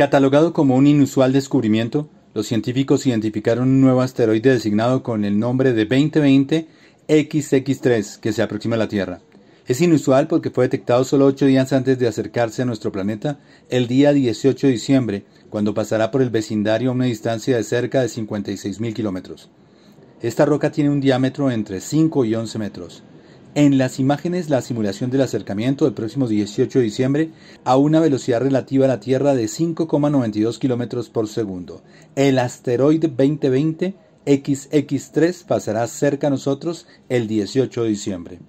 Catalogado como un inusual descubrimiento, los científicos identificaron un nuevo asteroide designado con el nombre de 2020 XX3 que se aproxima a la Tierra. Es inusual porque fue detectado solo ocho días antes de acercarse a nuestro planeta, el día 18 de diciembre, cuando pasará por el vecindario a una distancia de cerca de 56.000 kilómetros. Esta roca tiene un diámetro entre 5 y 11 metros. En las imágenes, la simulación del acercamiento del próximo 18 de diciembre a una velocidad relativa a la Tierra de 5,92 km por segundo. El asteroide 2020 XX3 pasará cerca a nosotros el 18 de diciembre.